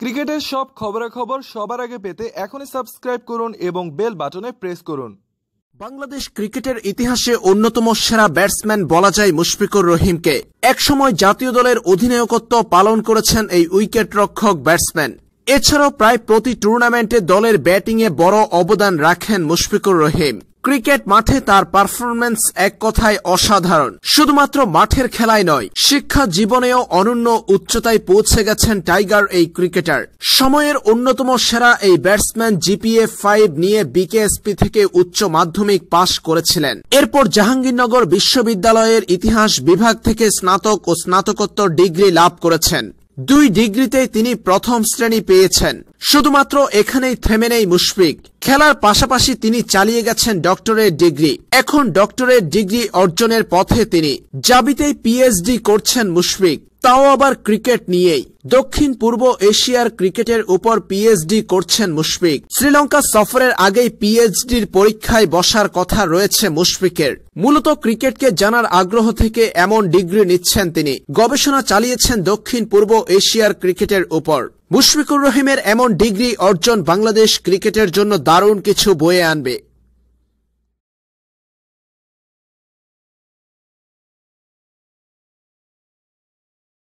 ক্রিকেটের সব খবরাখবর সবার আগে পেতে এখনই সাবস্ক্রাইব করুন এবং বেল বাটনে প্রেস করুন বাংলাদেশ ক্রিকেটের ইতিহাসে অন্যতম সেরা ব্যাটসম্যান বলা যায় মুশফিকুর রহিমকে একসময় জাতীয় দলের অধিনায়কত্ব পালন করেছেন এই উইকেট রক্ষক ব্যাটসম্যান এছাড়াও প্রায় প্রতি টুর্নামেন্টে দলের ব্যাটিংয়ে বড় অবদান রাখেন মুশফিকুর রহিম ক্রিকেট মাঠে তার পারফরমেন্স এক কথায় অসাধারণ শুধুমাত্র মাঠের খেলায় নয় শিক্ষা জীবনেও অনন্য উচ্চতায় পৌঁছে গেছেন টাইগার এই ক্রিকেটার সময়ের অন্যতম সেরা এই ব্যাটসম্যান জিপিএ ফাইভ নিয়ে বিকেএসপি থেকে উচ্চ মাধ্যমিক পাশ করেছিলেন এরপর জাহাঙ্গীরনগর বিশ্ববিদ্যালয়ের ইতিহাস বিভাগ থেকে স্নাতক ও স্নাতকোত্তর ডিগ্রি লাভ করেছেন দুই ডিগ্রিতে তিনি প্রথম শ্রেণী পেয়েছেন শুধুমাত্র এখানেই থেমে নেই মুশফিক খেলার পাশাপাশি তিনি চালিয়ে গেছেন ডক্টরেট ডিগ্রি এখন ডক্টরেট ডিগ্রি অর্জনের পথে তিনি জাবিতেই পিএইচডি করছেন মুশফিক তাও আবার ক্রিকেট নিয়েই দক্ষিণ পূর্ব এশিয়ার ক্রিকেটের উপর পিএইচডি করছেন মুশফিক শ্রীলঙ্কা সফরের আগেই পিএইচডির পরীক্ষায় বসার কথা রয়েছে মুশফিকের মূলত ক্রিকেটকে জানার আগ্রহ থেকে এমন ডিগ্রি নিচ্ছেন তিনি গবেষণা চালিয়েছেন দক্ষিণ পূর্ব এশিয়ার ক্রিকেটের উপর মুশফিকুর রহিমের এমন ডিগ্রি অর্জন বাংলাদেশ ক্রিকেটের জন্য দারুণ কিছু বয়ে আনবে